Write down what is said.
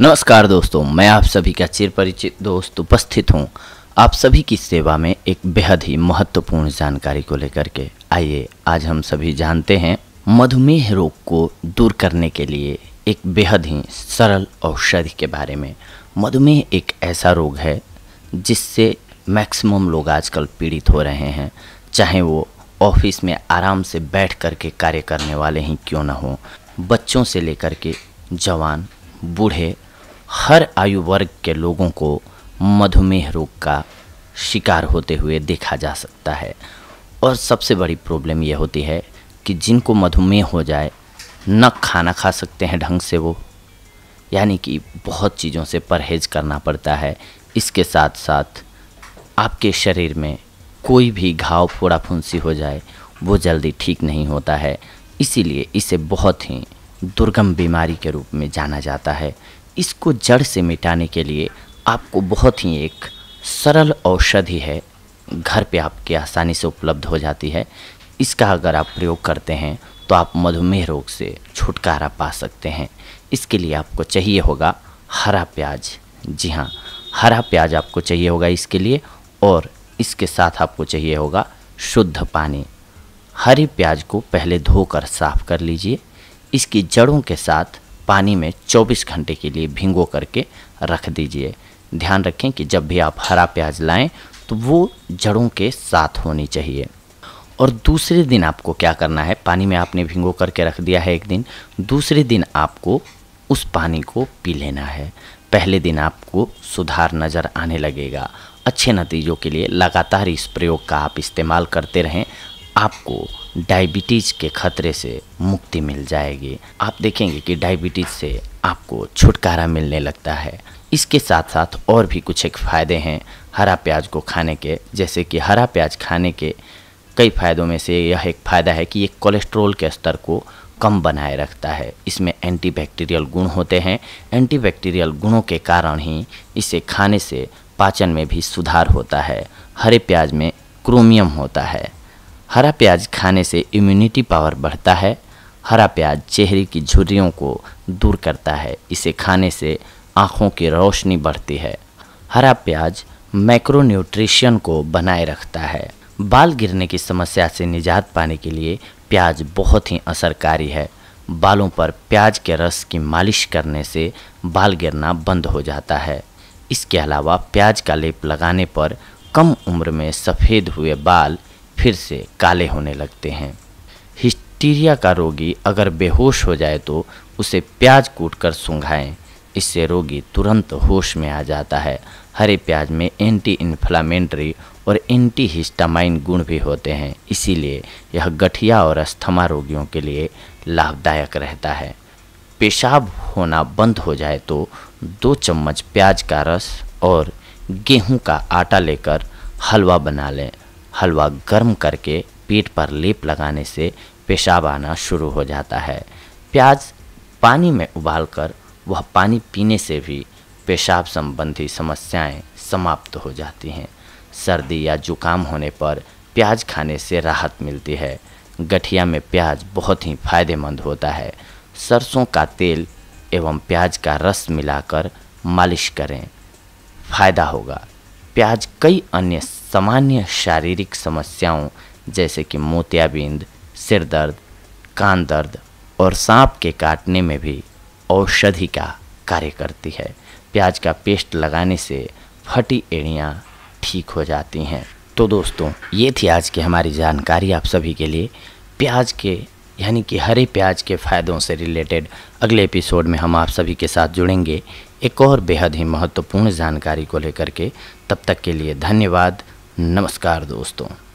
नमस्कार दोस्तों मैं आप सभी का चिर परिचित दोस्त उपस्थित हूँ आप सभी की सेवा में एक बेहद ही महत्वपूर्ण जानकारी को लेकर के आइए आज हम सभी जानते हैं मधुमेह रोग को दूर करने के लिए एक बेहद ही सरल औषधि के बारे में मधुमेह एक ऐसा रोग है जिससे मैक्सिमम लोग आजकल पीड़ित हो रहे हैं चाहे वो ऑफिस में आराम से बैठ कर के कार्य करने वाले ही क्यों ना हो बच्चों से लेकर के जवान बूढ़े हर आयु वर्ग के लोगों को मधुमेह रोग का शिकार होते हुए देखा जा सकता है और सबसे बड़ी प्रॉब्लम यह होती है कि जिनको मधुमेह हो जाए न खाना खा सकते हैं ढंग से वो यानी कि बहुत चीज़ों से परहेज करना पड़ता है इसके साथ साथ आपके शरीर में कोई भी घाव फोड़ा फुंसी हो जाए वो जल्दी ठीक नहीं होता है इसीलिए इसे बहुत ही दुर्गम बीमारी के रूप में जाना जाता है इसको जड़ से मिटाने के लिए आपको बहुत ही एक सरल औषधि है घर पे आपके आसानी से उपलब्ध हो जाती है इसका अगर आप प्रयोग करते हैं तो आप मधुमेह रोग से छुटकारा पा सकते हैं इसके लिए आपको चाहिए होगा हरा प्याज जी हाँ हरा प्याज आपको चाहिए होगा इसके लिए और इसके साथ आपको चाहिए होगा शुद्ध पानी हरी प्याज को पहले धोकर साफ कर लीजिए इसकी जड़ों के साथ पानी में 24 घंटे के लिए भिंगो करके रख दीजिए ध्यान रखें कि जब भी आप हरा प्याज लाएं तो वो जड़ों के साथ होनी चाहिए और दूसरे दिन आपको क्या करना है पानी में आपने भिंगो करके रख दिया है एक दिन दूसरे दिन आपको उस पानी को पी लेना है पहले दिन आपको सुधार नज़र आने लगेगा अच्छे नतीजों के लिए लगातार इस प्रयोग का आप इस्तेमाल करते रहें आपको डायबिटीज़ के खतरे से मुक्ति मिल जाएगी आप देखेंगे कि डायबिटीज़ से आपको छुटकारा मिलने लगता है इसके साथ साथ और भी कुछ एक फ़ायदे हैं हरा प्याज को खाने के जैसे कि हरा प्याज खाने के कई फ़ायदों में से यह एक फ़ायदा है कि ये कोलेस्ट्रोल के स्तर को कम बनाए रखता है इसमें एंटीबैक्टीरियल गुण होते हैं एंटीबैक्टीरियल गुणों के कारण ही इसे खाने से पाचन में भी सुधार होता है हरे प्याज में क्रोमियम होता है हरा प्याज खाने से इम्यूनिटी पावर बढ़ता है हरा प्याज चेहरे की झुर्रियों को दूर करता है इसे खाने से आँखों की रोशनी बढ़ती है हरा प्याज मैक्रोन्यूट्रिशन को बनाए रखता है बाल गिरने की समस्या से निजात पाने के लिए प्याज बहुत ही असरकारी है बालों पर प्याज के रस की मालिश करने से बाल गिरना बंद हो जाता है इसके अलावा प्याज का लेप लगाने पर कम उम्र में सफ़ेद हुए बाल फिर से काले होने लगते हैं हिस्टीरिया का रोगी अगर बेहोश हो जाए तो उसे प्याज कूट कर सूंघाएँ इससे रोगी तुरंत होश में आ जाता है हरे प्याज में एंटी इन्फ्लामेंट्री और एंटी हिस्टामाइन गुण भी होते हैं इसीलिए यह गठिया और अस्थमा रोगियों के लिए लाभदायक रहता है पेशाब होना बंद हो जाए तो दो चम्मच प्याज का रस और गेहूं का आटा लेकर हलवा बना लें हलवा गर्म करके पीठ पर लेप लगाने से पेशाब आना शुरू हो जाता है प्याज पानी में उबालकर वह पानी पीने से भी पेशाब संबंधी समस्याएं समाप्त हो जाती हैं सर्दी या जुकाम होने पर प्याज खाने से राहत मिलती है गठिया में प्याज बहुत ही फायदेमंद होता है सरसों का तेल एवं प्याज का रस मिलाकर मालिश करें फ़ायदा होगा प्याज कई अन्य सामान्य शारीरिक समस्याओं जैसे कि मोतियाबिंद सिर दर्द कान दर्द और सांप के काटने में भी औषधि का कार्य करती है प्याज का पेस्ट लगाने से फटी एड़ियाँ ठीक हो जाती हैं तो दोस्तों ये थी आज की हमारी जानकारी आप सभी के लिए प्याज के यानी कि हरे प्याज के फ़ायदों से रिलेटेड अगले एपिसोड में हम आप सभी के साथ जुड़ेंगे एक और बेहद ही महत्वपूर्ण जानकारी को लेकर के तब तक के लिए धन्यवाद नमस्कार दोस्तों